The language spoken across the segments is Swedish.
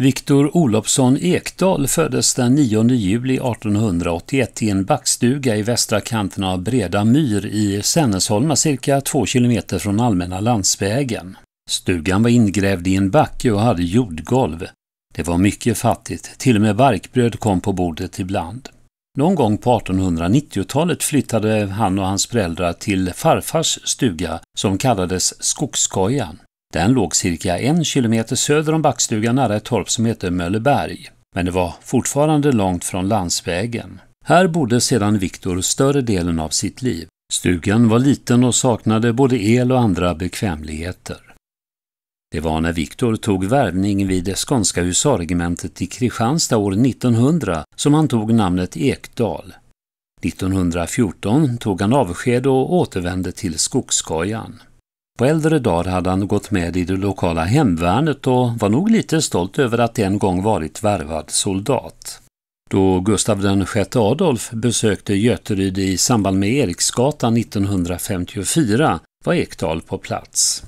Viktor Olofsson Ekdal föddes den 9 juli 1881 i en backstuga i västra kanten av Breda myr i Sennesholma cirka två kilometer från allmänna landsvägen. Stugan var ingrävd i en backe och hade jordgolv. Det var mycket fattigt, till och med barkbröd kom på bordet ibland. Någon gång på 1890-talet flyttade han och hans föräldrar till farfars stuga som kallades Skogskojan. Den låg cirka en kilometer söder om backstugan nära ett torp som hette Mölleberg, men det var fortfarande långt från landsvägen. Här bodde sedan Viktor större delen av sitt liv. Stugan var liten och saknade både el och andra bekvämligheter. Det var när Viktor tog värvning vid Skånska husarregementet i Kristianstad år 1900 som han tog namnet Ekdal. 1914 tog han avsked och återvände till Skogskojan. På äldre dagar hade han gått med i det lokala hemvärnet och var nog lite stolt över att en gång varit värvad soldat. Då Gustav VI Adolf besökte Göteryd i samband med Eriksgatan 1954 var Ekdal på plats.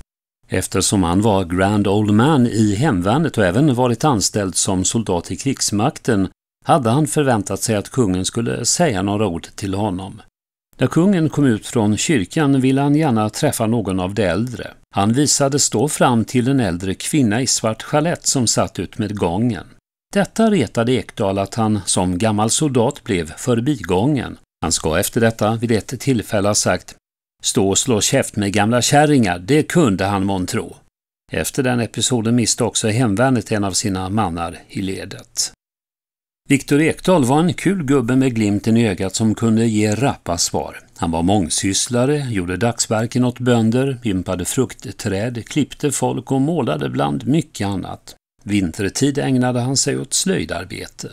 Eftersom han var Grand Old Man i hemvärnet och även varit anställd som soldat i krigsmakten hade han förväntat sig att kungen skulle säga några ord till honom. När kungen kom ut från kyrkan ville han gärna träffa någon av de äldre. Han visades då fram till en äldre kvinna i svart chalett som satt ut med gången. Detta retade Ekdal att han som gammal soldat blev förbigången. Han ska efter detta vid ett tillfälle ha sagt ”Stå och slå käft med gamla kärringar, det kunde han månntro”. Efter den episoden miste också hemvärnet en av sina mannar i ledet. Viktor Ekdahl var en kul gubbe med glimten i ögat som kunde ge rappa svar. Han var mångsysslare, gjorde dagsverken åt bönder, pimpade fruktträd, klippte folk och målade bland mycket annat. Vintertid ägnade han sig åt slöjdarbete.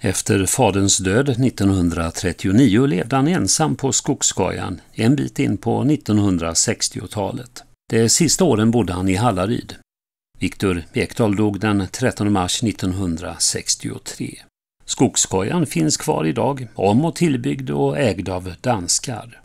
Efter faderns död 1939 levde han ensam på Skogskajan en bit in på 1960-talet. De sista åren bodde han i Hallaryd. Viktor Ekdahl dog den 13 mars 1963. Skogskojan finns kvar idag, om och tillbyggd och ägd av danskar.